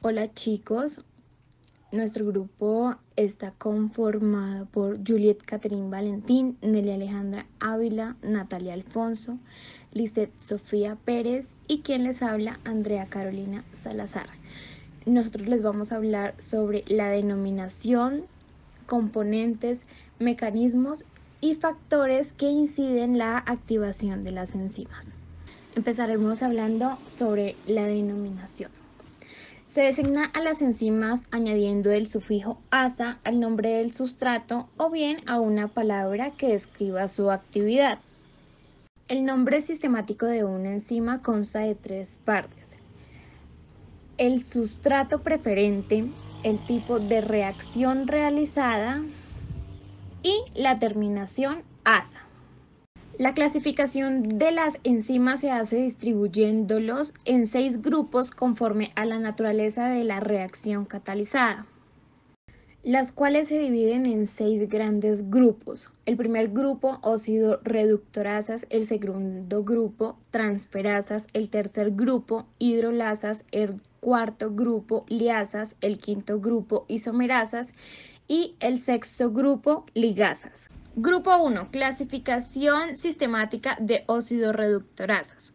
Hola chicos, nuestro grupo está conformado por Juliet Catherine Valentín, Nelly Alejandra Ávila, Natalia Alfonso, Lisette Sofía Pérez y quien les habla, Andrea Carolina Salazar. Nosotros les vamos a hablar sobre la denominación, componentes, mecanismos y factores que inciden en la activación de las enzimas. Empezaremos hablando sobre la denominación. Se designa a las enzimas añadiendo el sufijo asa al nombre del sustrato o bien a una palabra que describa su actividad. El nombre sistemático de una enzima consta de tres partes. El sustrato preferente, el tipo de reacción realizada y la terminación asa. La clasificación de las enzimas se hace distribuyéndolos en seis grupos conforme a la naturaleza de la reacción catalizada las cuales se dividen en seis grandes grupos. El primer grupo, óxido reductorasas, el segundo grupo, transferasas, el tercer grupo, hidrolasas, el cuarto grupo, liasas, el quinto grupo, isomerasas y el sexto grupo, ligasas. Grupo 1. Clasificación sistemática de óxido reductorasas.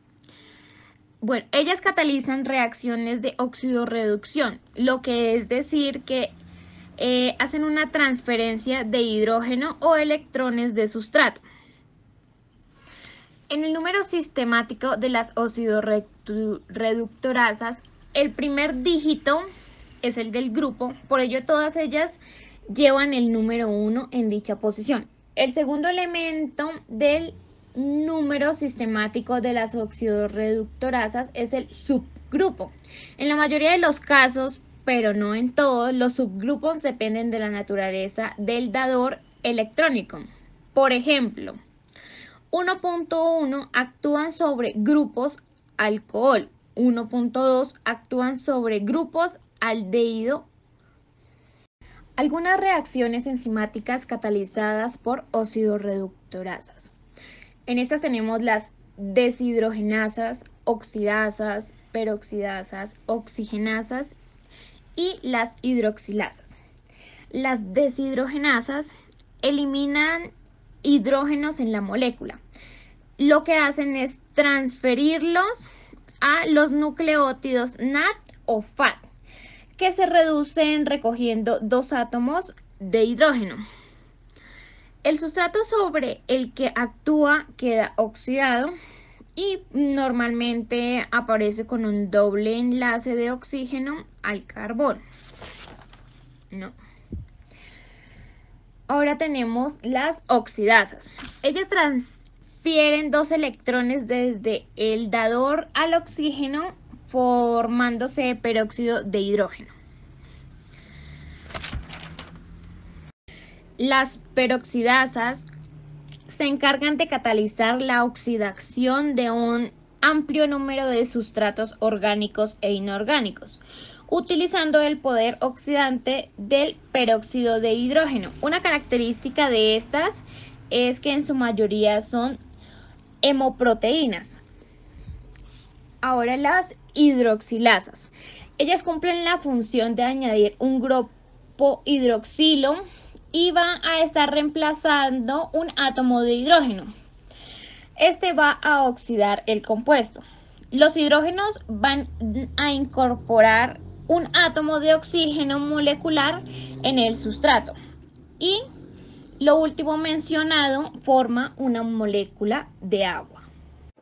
Bueno, ellas catalizan reacciones de óxido reducción, lo que es decir que eh, hacen una transferencia de hidrógeno o electrones de sustrato. En el número sistemático de las óxido reductorasas, el primer dígito es el del grupo, por ello todas ellas llevan el número 1 en dicha posición. El segundo elemento del número sistemático de las oxidorreductorasas es el subgrupo. En la mayoría de los casos, pero no en todos, los subgrupos dependen de la naturaleza del dador electrónico. Por ejemplo, 1.1 actúan sobre grupos alcohol, 1.2 actúan sobre grupos aldehído algunas reacciones enzimáticas catalizadas por óxido En estas tenemos las deshidrogenasas, oxidasas, peroxidasas, oxigenasas y las hidroxilasas. Las deshidrogenasas eliminan hidrógenos en la molécula. Lo que hacen es transferirlos a los nucleótidos NAT o FAT que se reducen recogiendo dos átomos de hidrógeno. El sustrato sobre el que actúa queda oxidado y normalmente aparece con un doble enlace de oxígeno al carbón. Ahora tenemos las oxidasas. Ellas transfieren dos electrones desde el dador al oxígeno formándose peróxido de hidrógeno. Las peroxidasas se encargan de catalizar la oxidación de un amplio número de sustratos orgánicos e inorgánicos, utilizando el poder oxidante del peróxido de hidrógeno. Una característica de estas es que en su mayoría son hemoproteínas. Ahora las hidroxilasas. Ellas cumplen la función de añadir un grupo hidroxilo y van a estar reemplazando un átomo de hidrógeno. Este va a oxidar el compuesto. Los hidrógenos van a incorporar un átomo de oxígeno molecular en el sustrato. Y lo último mencionado forma una molécula de agua.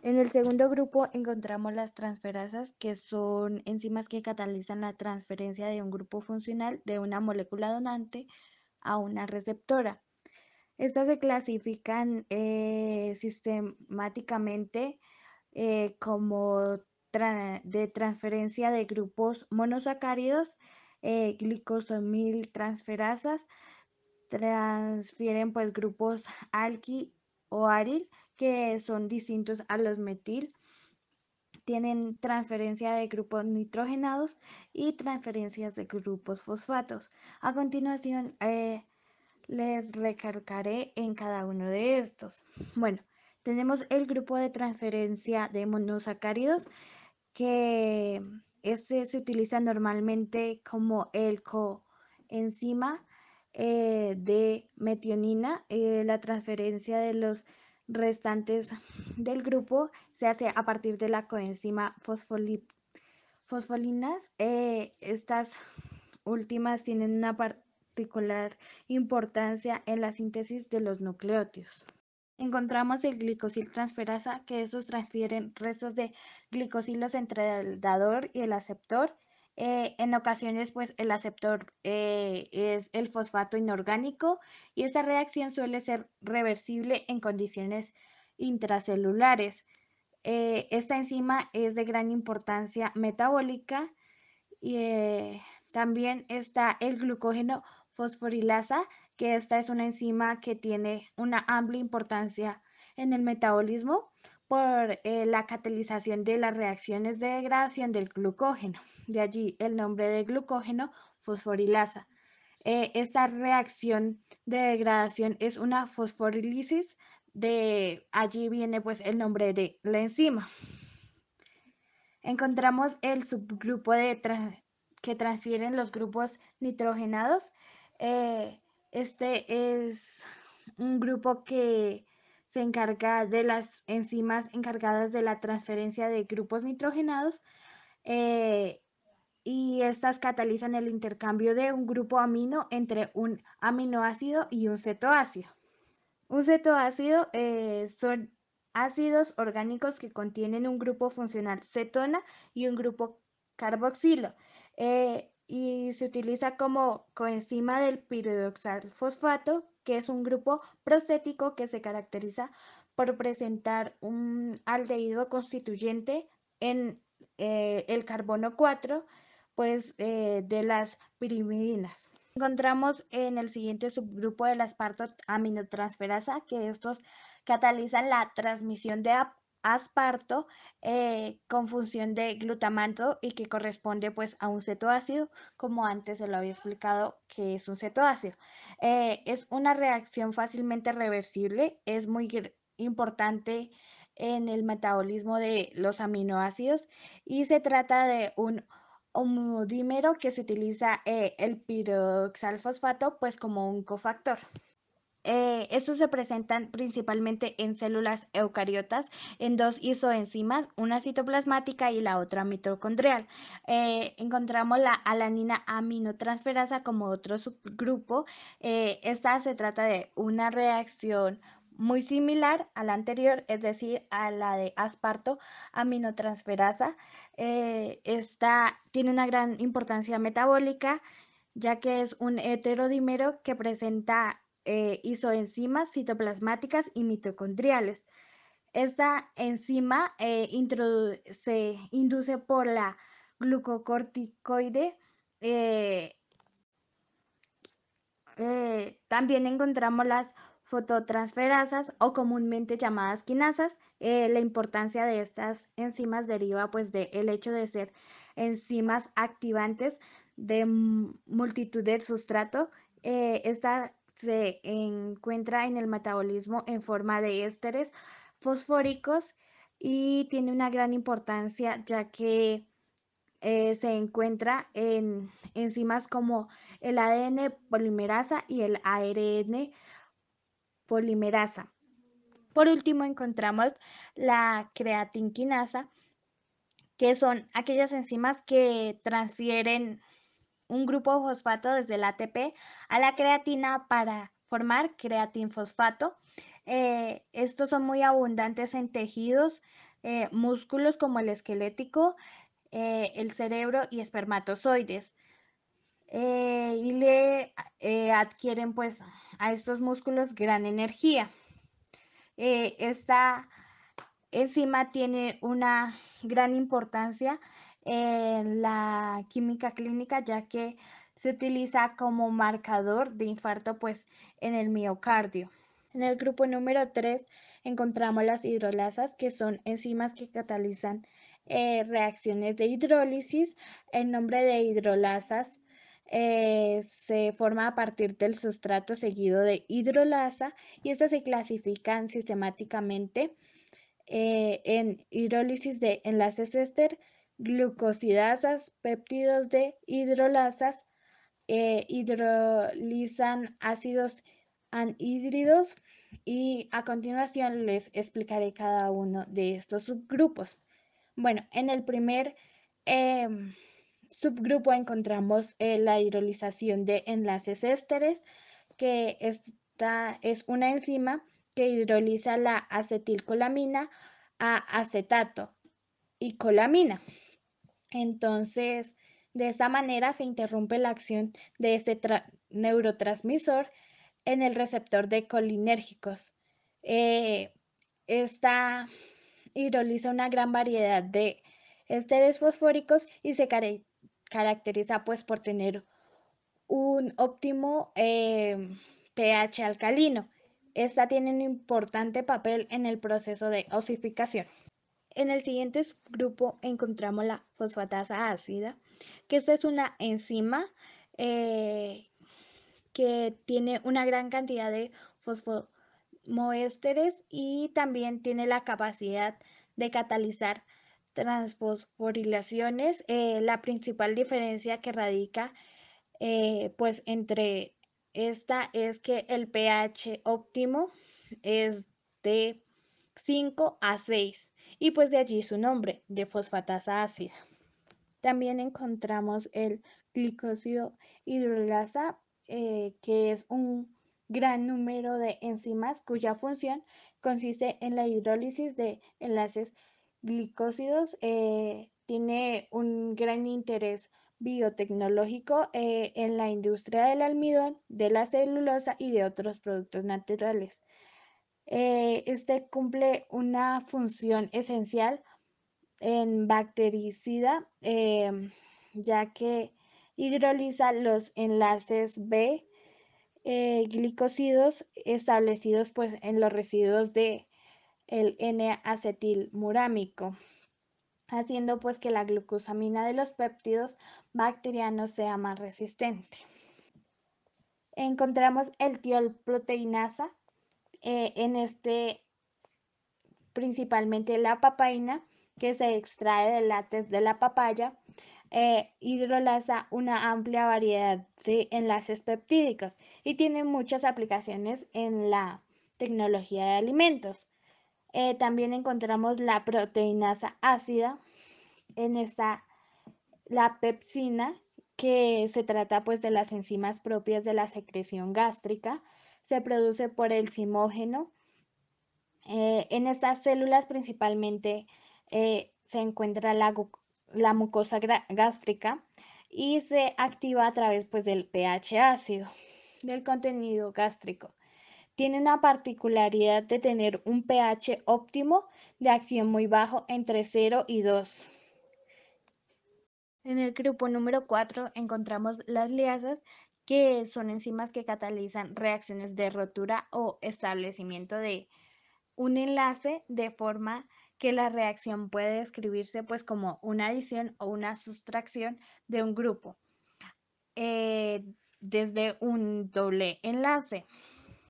En el segundo grupo encontramos las transferasas, que son enzimas que catalizan la transferencia de un grupo funcional de una molécula donante a una receptora. Estas se clasifican eh, sistemáticamente eh, como de transferencia de grupos monosacáridos, eh, glicosomil transferasas, transfieren pues grupos alqui o aril que son distintos a los metil, tienen transferencia de grupos nitrogenados y transferencias de grupos fosfatos. A continuación eh, les recargaré en cada uno de estos. Bueno, tenemos el grupo de transferencia de monosacáridos que este se utiliza normalmente como el coenzima eh, de metionina, eh, la transferencia de los restantes del grupo se hace a partir de la coenzima fosfolip fosfolinas. Eh, estas últimas tienen una particular importancia en la síntesis de los nucleótidos. Encontramos el glicosil transferasa, que estos transfieren restos de glicosilos entre el dador y el aceptor. Eh, en ocasiones, pues el aceptor eh, es el fosfato inorgánico y esa reacción suele ser reversible en condiciones intracelulares. Eh, esta enzima es de gran importancia metabólica y también está el glucógeno fosforilasa, que esta es una enzima que tiene una amplia importancia en el metabolismo por la catalización de las reacciones de degradación del glucógeno de allí el nombre de glucógeno fosforilasa. Eh, esta reacción de degradación es una fosforilisis, de allí viene pues el nombre de la enzima. Encontramos el subgrupo de que transfieren los grupos nitrogenados. Eh, este es un grupo que se encarga de las enzimas encargadas de la transferencia de grupos nitrogenados. Eh, y estas catalizan el intercambio de un grupo amino entre un aminoácido y un cetoácido. Un cetoácido eh, son ácidos orgánicos que contienen un grupo funcional cetona y un grupo carboxilo eh, y se utiliza como coenzima del piridoxal fosfato, que es un grupo prostético que se caracteriza por presentar un aldehído constituyente en eh, el carbono 4 pues eh, de las pirimidinas. Encontramos en el siguiente subgrupo de asparto aminotransferasa que estos catalizan la transmisión de asparto eh, con función de glutamato y que corresponde pues a un cetoácido como antes se lo había explicado que es un cetoácido eh, es una reacción fácilmente reversible es muy importante en el metabolismo de los aminoácidos y se trata de un homodímero que se utiliza eh, el piroxalfosfato pues como un cofactor. Eh, estos se presentan principalmente en células eucariotas, en dos isoenzimas, una citoplasmática y la otra mitocondrial. Eh, encontramos la alanina aminotransferasa como otro subgrupo. esta se trata de una reacción muy similar a la anterior, es decir, a la de asparto aminotransferasa. Eh, esta tiene una gran importancia metabólica, ya que es un heterodímero que presenta eh, isoenzimas citoplasmáticas y mitocondriales. Esta enzima eh, se induce por la glucocorticoide. también encontramos las fototransferasas o comúnmente llamadas quinasas. Eh, la importancia de estas enzimas deriva pues del hecho de ser enzimas activantes de multitud de sustrato. Eh, esta se encuentra en el metabolismo en forma de ésteres fosfóricos y tiene una gran importancia ya que eh, se encuentra en enzimas como el ADN polimerasa y el ARN polimerasa. Por último, encontramos la creatinquinasa, que son aquellas enzimas que transfieren un grupo fosfato desde el ATP a la creatina para formar creatinfosfato. Eh, estos son muy abundantes en tejidos, eh, músculos como el esquelético, eh, el cerebro y espermatozoides. Eh, y le eh, adquieren pues a estos músculos gran energía. Eh, esta enzima tiene una gran importancia en la química clínica ya que se utiliza como marcador de infarto pues en el miocardio. En el grupo número 3 encontramos las hidrolasas que son enzimas que catalizan reacciones de hidrólisis. El nombre de hidrolasas eh, se forma a partir del sustrato seguido de hidrolasa y estas se clasifican sistemáticamente eh, en hidrólisis de enlaces éster, glucosidasas, péptidos de hidrolasas, eh, hidrolizan ácidos anhídridos y a continuación les explicaré cada uno de estos subgrupos. Bueno, en el primer em, subgrupo encontramos eh, la hidrolización de enlaces ésteres, que es una enzima que hidroliza la acetilcolamina a acetato y colamina. Entonces, de esta manera se interrumpe la acción de este neurotransmisor en el receptor de colinérgicos. Eh, esta hidroliza una gran variedad de ésteres fosfóricos y se, caracteriza caracteriza pues por tener un óptimo em, pH alcalino. Esta tiene un importante papel en el proceso de osificación. En el siguiente grupo encontramos la fosfatasa ácida, que esta es una enzima eh, que tiene una gran cantidad de fosfomoésteres y también tiene la capacidad de catalizar transfosforilaciones, eh, la principal diferencia que radica eh, pues entre esta es que el pH óptimo es de 5 a 6 y pues de allí su nombre de fosfatasa ácida. También encontramos el glicosido hidrolasa eh, que es un gran número de enzimas cuya función consiste en la hidrólisis de enlaces glicósidos eh, tiene un gran interés biotecnológico eh, en la industria del almidón, de la celulosa y de otros productos naturales. Eh, este cumple una función esencial en bactericida, em, ya que hidroliza los enlaces B glicosidos establecidos pues, en los residuos de el N-acetilmurámico, haciendo pues que la glucosamina de los péptidos bacterianos sea más resistente. Encontramos el tiol proteinasa eh, en este principalmente la papaína, que se extrae del látex de la papaya, eh, hidrolasa una amplia variedad de enlaces peptídicos y tiene muchas aplicaciones en la tecnología de alimentos. Eh, también encontramos la proteinasa ácida, en esta la pepsina, que se trata pues de las enzimas propias de la secreción gástrica, se produce por el simógeno. Eh, en estas células principalmente eh, se encuentra la, la mucosa gástrica y se activa a través pues del pH ácido del contenido gástrico. Tiene una particularidad de tener un pH óptimo de acción muy bajo entre 0 y 2. En el grupo número 4 encontramos las liasas, que son enzimas que catalizan reacciones de rotura o establecimiento de un enlace de forma que la reacción puede describirse pues como una adición o una sustracción de un grupo eh, desde un doble enlace.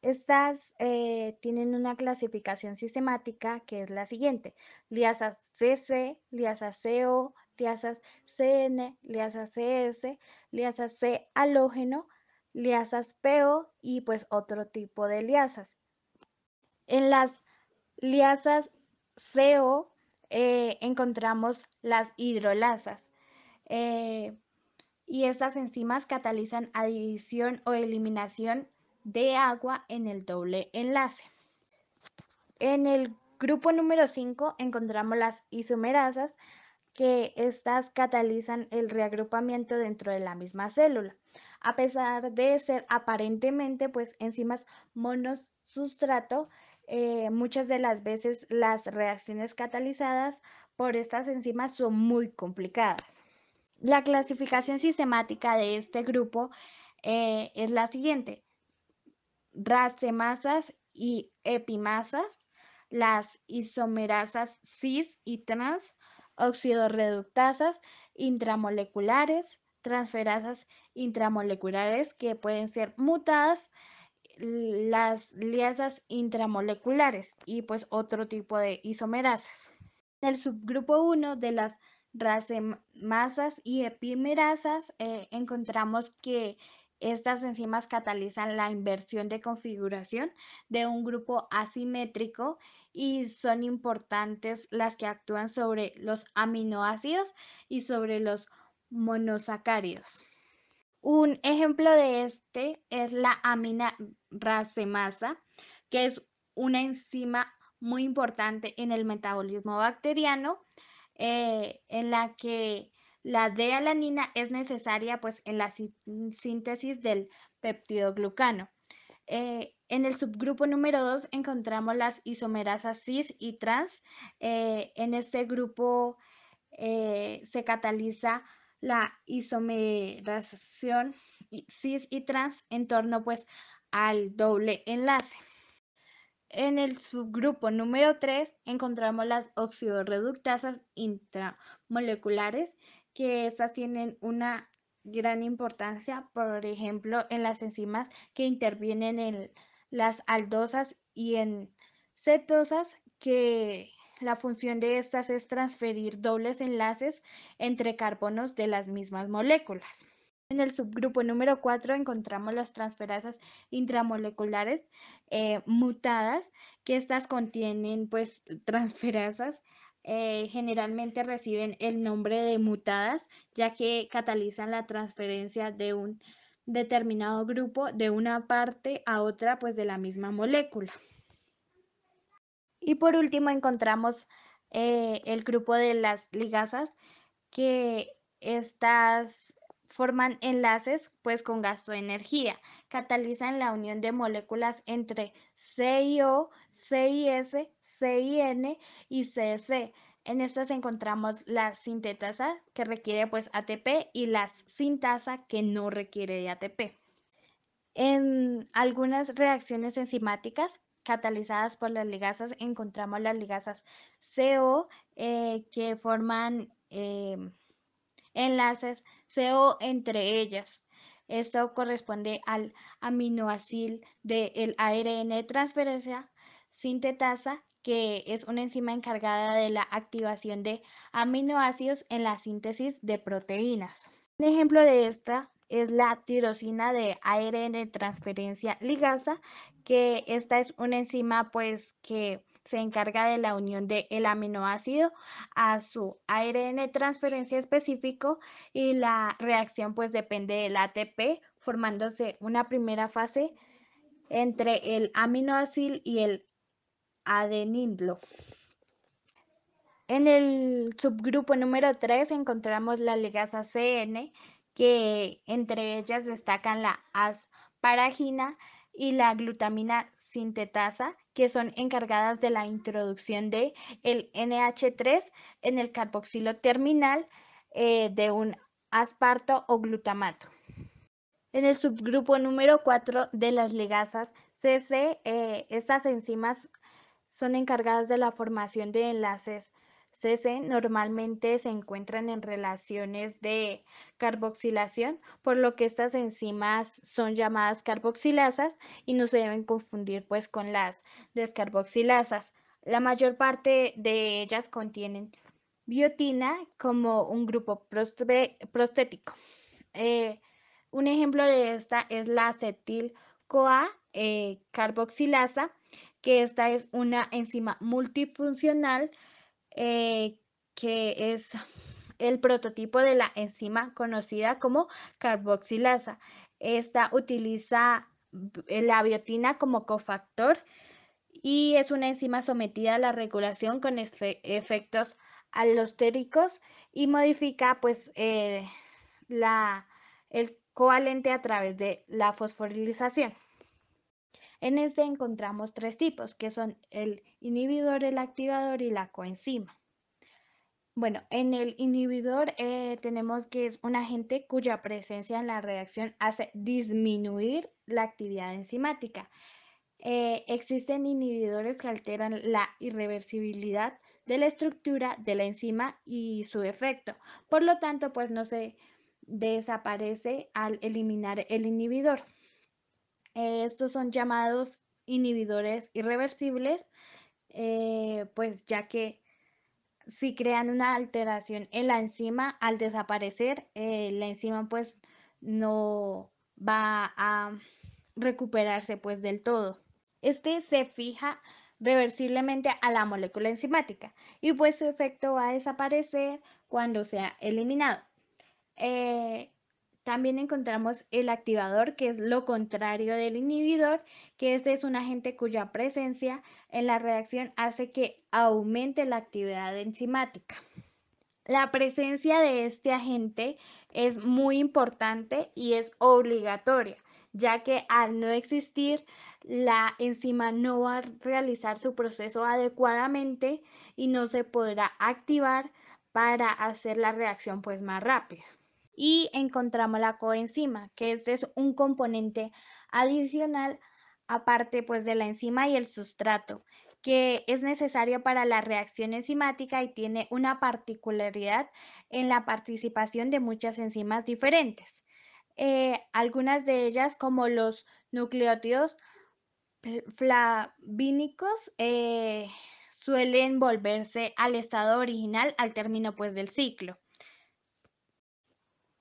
Estas eh, tienen una clasificación sistemática que es la siguiente: liasas CC, liasas CO, liasas CN, liasas CS, liasas C halógeno, liasas PO y pues otro tipo de liasas. En las liasas CO eh, encontramos las hidrolasas. Eh, y estas enzimas catalizan adición o eliminación de agua en el doble enlace. En el grupo número 5 encontramos las isomerasas que estas catalizan el reagrupamiento dentro de la misma célula. A pesar de ser aparentemente pues enzimas monosustrato, eh, muchas de las veces las reacciones catalizadas por estas enzimas son muy complicadas. La clasificación sistemática de este grupo eh, es la siguiente racemasas y epimasas, las isomerasas cis y trans, oxidoreductasas intramoleculares, transferasas intramoleculares que pueden ser mutadas, las liasas intramoleculares y pues otro tipo de isomerasas. En el subgrupo 1 de las racemasas y epimerasas eh, encontramos que estas enzimas catalizan la inversión de configuración de un grupo asimétrico y son importantes las que actúan sobre los aminoácidos y sobre los monosacáridos. Un ejemplo de este es la amina racemasa, que es una enzima muy importante en el metabolismo bacteriano, eh, en la que la D-alanina es necesaria pues en la mm, síntesis del peptidoglucano. Eh, en el subgrupo número 2 encontramos las isomerasas cis y trans. Eh, en este grupo eh, se cataliza la isomerización cis y trans en torno pues al doble enlace. En el subgrupo número 3 encontramos las oxidorreductasas intramoleculares que estas tienen una gran importancia, por ejemplo, en las enzimas que intervienen en las aldosas y en cetosas, que la función de estas es transferir dobles enlaces entre carbonos de las mismas moléculas. En el subgrupo número 4 encontramos las transferasas intramoleculares eh, mutadas, que estas contienen pues transferasas eh, generalmente reciben el nombre de mutadas, ya que catalizan la transferencia de un determinado grupo de una parte a otra, pues de la misma molécula. Y por último encontramos eh, el grupo de las ligasas, que estas forman enlaces pues con gasto de energía, catalizan la unión de moléculas entre C y O CIS, CIN y CC. E. En estas encontramos la sintetasa que requiere pues ATP y la sintasa que no requiere ATP. En algunas reacciones enzimáticas catalizadas por las ligasas encontramos las ligasas CO eh, que forman eh, enlaces CO entre ellas. Esto corresponde al aminoacil del ARN transferencia sintetasa, que es una enzima encargada de la activación de aminoácidos en la síntesis de proteínas. Un ejemplo de esta es la tirosina de ARN transferencia ligasa, que esta es una enzima pues que se encarga de la unión del aminoácido a su ARN transferencia específico y la reacción pues depende del ATP, formándose una primera fase entre el aminoácido y el Adenindlo. En el subgrupo número 3 encontramos las ligasas CN, que entre ellas destacan la asparagina y la glutamina sintetasa, que son encargadas de la introducción de el NH3 en el carboxilo terminal eh, de un asparto o glutamato. En el subgrupo número 4 de las ligasas CC, eh, estas enzimas son encargadas de la formación de enlaces CC normalmente se encuentran en relaciones de carboxilación, por lo que estas enzimas son llamadas carboxilasas y no se deben confundir pues con las descarboxilasas. La mayor parte de ellas contienen biotina como un grupo prostético. Eh, un ejemplo de esta es la acetil-CoA eh, carboxilasa que esta es una enzima multifuncional eh, que es el prototipo de la enzima conocida como carboxilasa. Esta utiliza la biotina como cofactor y es una enzima sometida a la regulación con efectos alostéricos y modifica pues eh, el covalente a través de la fosforilización. En este encontramos tres tipos, que son el inhibidor, el activador y la coenzima. Bueno, en el inhibidor eh, tenemos que es un agente cuya presencia en la reacción hace disminuir la actividad enzimática. Eh, existen inhibidores que alteran la irreversibilidad de la estructura de la enzima y su efecto. Por lo tanto, pues no se desaparece al eliminar el inhibidor. Eh, estos son llamados inhibidores irreversibles, eh, pues ya que si crean una alteración en la enzima, al desaparecer, eh, la enzima pues no va a recuperarse pues del todo. Este se fija reversiblemente a la molécula enzimática y pues su efecto va a desaparecer cuando sea eliminado. También encontramos el activador, que es lo contrario del inhibidor, que este es un agente cuya presencia en la reacción hace que aumente la actividad enzimática. La presencia de este agente es muy importante y es obligatoria, ya que al no existir, la enzima no va a realizar su proceso adecuadamente y no se podrá activar para hacer la reacción pues más rápida y encontramos la coenzima, que este es un componente adicional aparte pues de la enzima y el sustrato, que es necesario para la reacción enzimática y tiene una particularidad en la participación de muchas enzimas diferentes. Eh, algunas de ellas como los nucleótidos eh, flavínicos eh, suelen volverse al estado original al término pues del ciclo.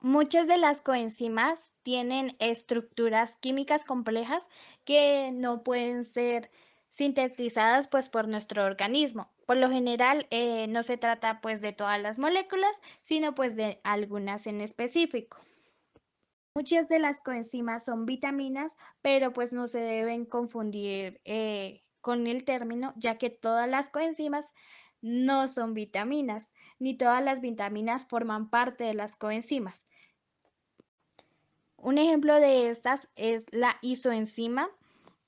Muchas de las coenzimas tienen estructuras químicas complejas que no pueden ser sintetizadas pues por nuestro organismo. Por lo general eh, no se trata pues de todas las moléculas, sino pues de algunas en específico. Muchas de las coenzimas son vitaminas, pero pues no se deben confundir eh, con el término, ya que todas las coenzimas no son vitaminas ni todas las vitaminas forman parte de las coenzimas. Un ejemplo de estas es la isoenzima,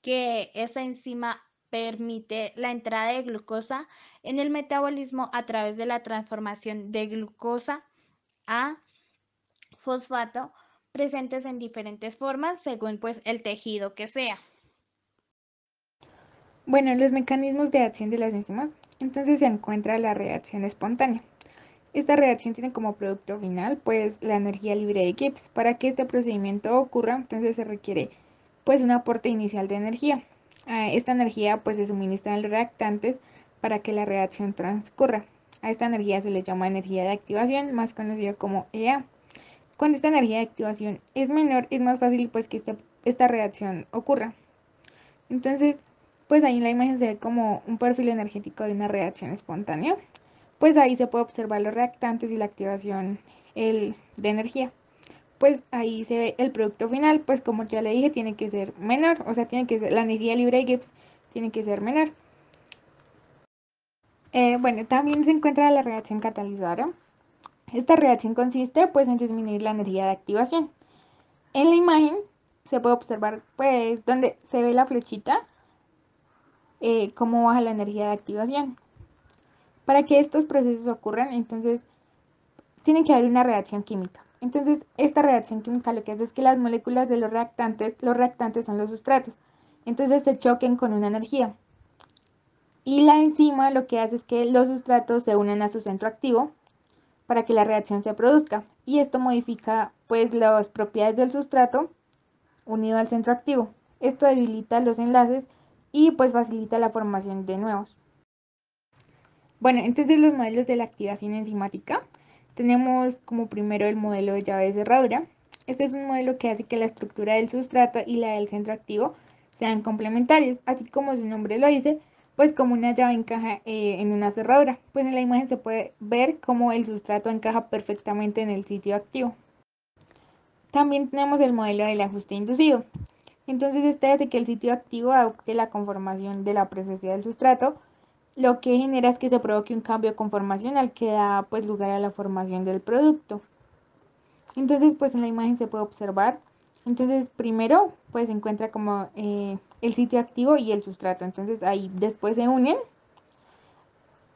que esa enzima permite la entrada de glucosa en el metabolismo a través de la transformación de glucosa a fosfato presentes en diferentes formas según pues el tejido que sea. Bueno, los mecanismos de acción de las enzimas, entonces se encuentra la reacción espontánea. Esta reacción tiene como producto final pues la energía libre de Gibbs. Para que este procedimiento ocurra, entonces se requiere pues un aporte inicial de energía. Esta energía pues se suministra en los reactantes para que la reacción transcurra. A esta energía se le llama energía de activación, más conocida como EA. Cuando esta energía de activación es menor, es más fácil pues que esta, esta reacción ocurra. Entonces, pues ahí en la imagen se ve como un perfil energético de una reacción espontánea pues ahí se puede observar los reactantes y la activación el, de energía. Pues ahí se ve el producto final, pues como ya le dije, tiene que ser menor, o sea, tiene que ser la energía libre de Gibbs tiene que ser menor. Eh, bueno, también se encuentra la reacción catalizadora. Esta reacción consiste pues en disminuir la energía de activación. En la imagen se puede observar pues donde se ve la flechita, eh, cómo baja la energía de activación. Para que estos procesos ocurran, entonces, tiene que haber una reacción química. Entonces, esta reacción química lo que hace es que las moléculas de los reactantes, los reactantes son los sustratos, entonces se choquen con una energía. Y la enzima lo que hace es que los sustratos se unan a su centro activo para que la reacción se produzca. Y esto modifica pues las propiedades del sustrato unido al centro activo. Esto debilita los enlaces y pues facilita la formación de nuevos. Bueno, entonces los modelos de la activación enzimática. Tenemos como primero el modelo de llave de cerradura. Este es un modelo que hace que la estructura del sustrato y la del centro activo sean complementarios, así como su nombre lo dice, pues como una llave encaja eh, en una cerradura. Pues en la imagen se puede ver cómo el sustrato encaja perfectamente en el sitio activo. También tenemos el modelo del ajuste inducido. Entonces este hace que el sitio activo adopte la conformación de la presencia del sustrato lo que genera es que se provoque un cambio conformacional que da pues lugar a la formación del producto. Entonces pues en la imagen se puede observar, entonces primero pues se encuentra como eh, el sitio activo y el sustrato, entonces ahí después se unen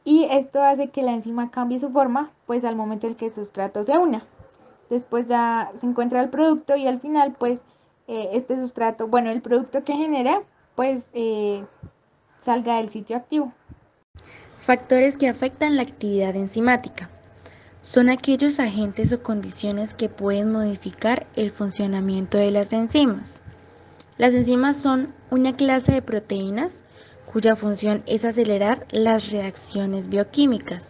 y esto hace que la enzima cambie su forma pues al momento en que el sustrato se una. Después ya se encuentra el producto y al final pues eh, este sustrato, bueno el producto que genera pues eh, salga del sitio activo. Factores que afectan la actividad enzimática. Son aquellos agentes o condiciones que pueden modificar el funcionamiento de las enzimas. Las enzimas son una clase de proteínas cuya función es acelerar las reacciones bioquímicas.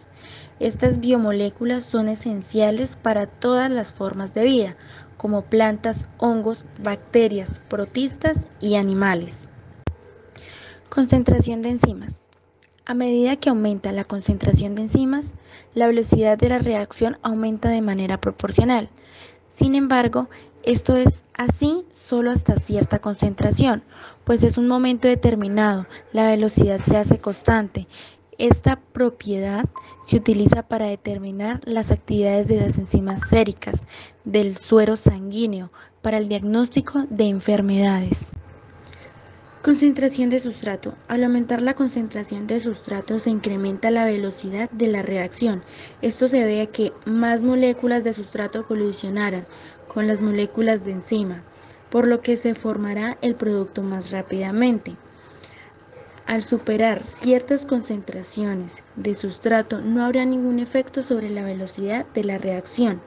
Estas biomoléculas son esenciales para todas las formas de vida, como plantas, hongos, bacterias, protistas y animales. Concentración de enzimas. A medida que aumenta la concentración de enzimas, la velocidad de la reacción aumenta de manera proporcional. Sin embargo, esto es así solo hasta cierta concentración, pues es un momento determinado, la velocidad se hace constante. Esta propiedad se utiliza para determinar las actividades de las enzimas séricas del suero sanguíneo para el diagnóstico de enfermedades. Concentración de sustrato. Al aumentar la concentración de sustrato se incrementa la velocidad de la reacción. Esto se ve a que más moléculas de sustrato colisionarán con las moléculas de enzima, por lo que se formará el producto más rápidamente. Al superar ciertas concentraciones de sustrato no habrá ningún efecto sobre la velocidad de la reacción,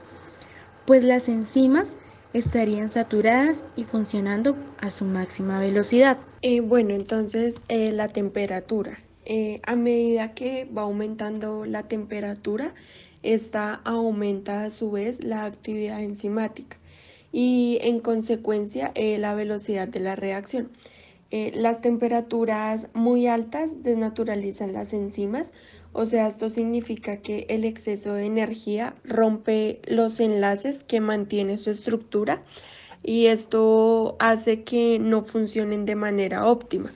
pues las enzimas estarían saturadas y funcionando a su máxima velocidad. Eh, bueno, entonces eh, la temperatura. Eh, a medida que va aumentando la temperatura, esta aumenta a su vez la actividad enzimática y en consecuencia la velocidad de la reacción. las temperaturas muy altas desnaturalizan las enzimas o sea, esto significa que el exceso de energía rompe los enlaces que mantiene su estructura y esto hace que no funcionen de manera óptima.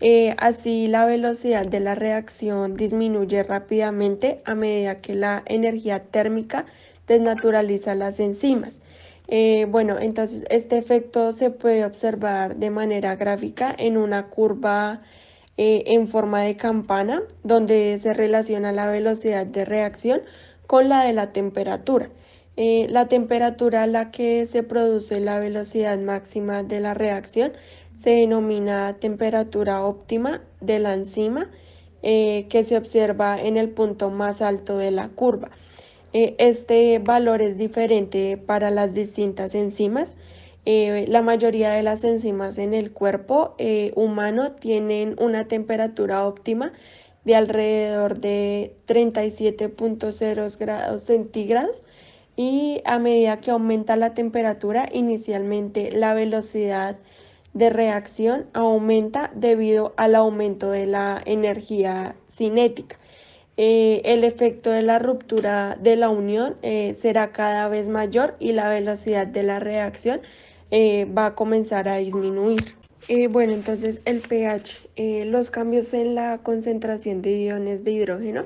Eh, así la velocidad de la reacción disminuye rápidamente a medida que la energía térmica desnaturaliza las enzimas. Eh, bueno, entonces este efecto se puede observar de manera gráfica en una curva eh, en forma de campana, donde se relaciona la velocidad de reacción con la de la temperatura. Eh, la temperatura a la que se produce la velocidad máxima de la reacción se denomina temperatura óptima de la enzima eh, que se observa en el punto más alto de la curva. este valor es diferente para las distintas enzimas. Eh, la mayoría de las enzimas en el cuerpo eh, humano tienen una temperatura óptima de alrededor de 37.0 grados centígrados y a medida que aumenta la temperatura, inicialmente la velocidad de reacción aumenta debido al aumento de la energía cinética. Eh, el efecto de la ruptura de la unión será cada vez mayor y la velocidad de la reacción eh, va a comenzar a disminuir. Eh, bueno, entonces el pH, eh, los cambios en la concentración de iones de hidrógeno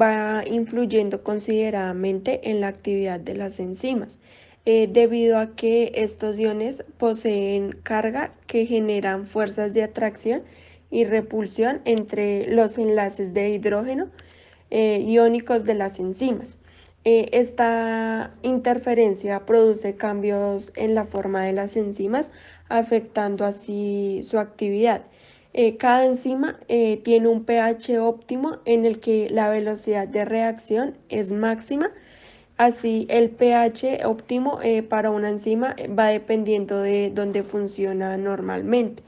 va influyendo consideradamente en la actividad de las enzimas, debido a que estos iones poseen carga que generan fuerzas de atracción y repulsión entre los enlaces de hidrógeno iónicos de las enzimas. Eh, esta interferencia produce cambios en la forma de las enzimas, afectando así su actividad. Eh, cada enzima eh, tiene un pH óptimo en el que la velocidad de reacción es máxima. Así, el pH óptimo para una enzima va dependiendo de dónde funciona normalmente.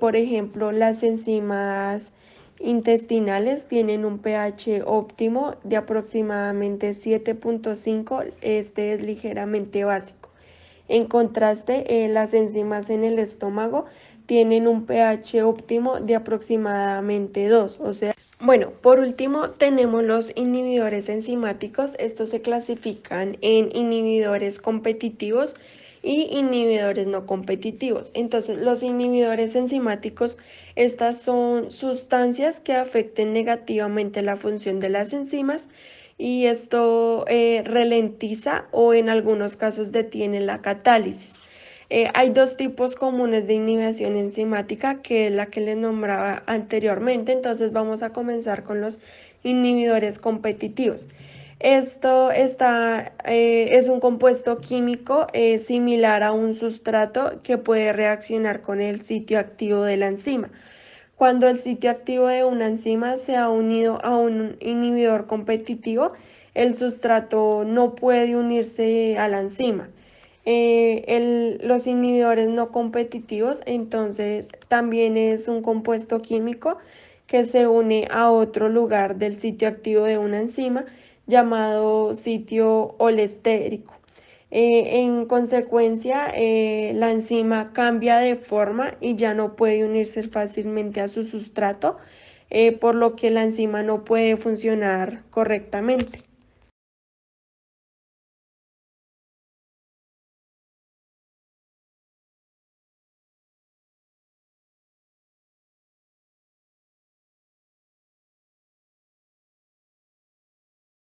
por ejemplo, las enzimas intestinales tienen un pH óptimo de aproximadamente 7.5, este es ligeramente básico. En contraste, eh, las enzimas en el estómago tienen un pH óptimo de aproximadamente 2, o sea, bueno, por último tenemos los inhibidores enzimáticos, estos se clasifican en inhibidores competitivos y inhibidores no competitivos. Entonces, los inhibidores enzimáticos, estas son sustancias que afecten negativamente la función de las enzimas y esto eh, ralentiza o en algunos casos detiene la catálisis. Eh, hay dos tipos comunes de inhibición enzimática, que es la que les nombraba anteriormente, entonces vamos a comenzar con los inhibidores competitivos. Esto está, eh, es un compuesto químico eh, similar a un sustrato que puede reaccionar con el sitio activo de la enzima. Cuando el sitio activo de una enzima se ha unido a un inhibidor competitivo, el sustrato no puede unirse a la enzima. Eh, los inhibidores no competitivos, entonces también es un compuesto químico que se une a otro lugar del sitio activo de una enzima llamado sitio olestérico. Eh, en consecuencia, eh, la enzima cambia de forma y ya no puede unirse fácilmente a su sustrato, eh, por lo que la enzima no puede funcionar correctamente.